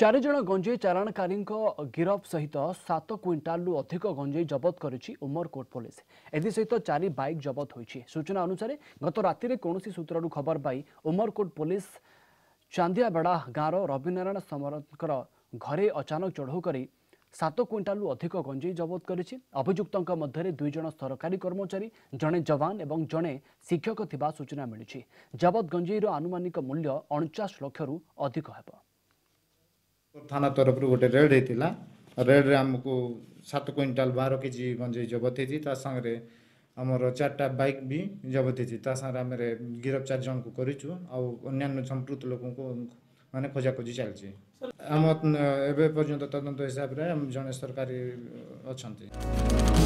चारिज गञ्जै चलाणकारी गिरफ सहित सत कुइटालु अधिक गञ्जै जबत सहित पहित चारि जबत हुन्छ सूचना अनुसार गत रातिर कौसि सूत्रु खबर पाई उमरकोट पोलिस चान्दियाडा गाँ र रविनारायण समरको घरे अचानक चढौकरी सत कुइटालु अधिक गञ्ज जबत गरियुक्त सरकारी कर्मचारी जन जवान जे शिक्षक थाहा सूचना मिले जब्जै र आनुमा मूल्य अचास रु अधिक हे थानरफु गएर रेड रे रेड्रे आमु सात कुटाल बार केजी गन्जे जबती तार साङ्गले अब चारटा बइकी जबती त साथीहरू गिरफ चार जनको गरिचु आउँ अन्य सम्पृक्त लोकको म खोजाखोजि चाहिँ आम ए तद हिसाबले जे सरकारी अन्तिम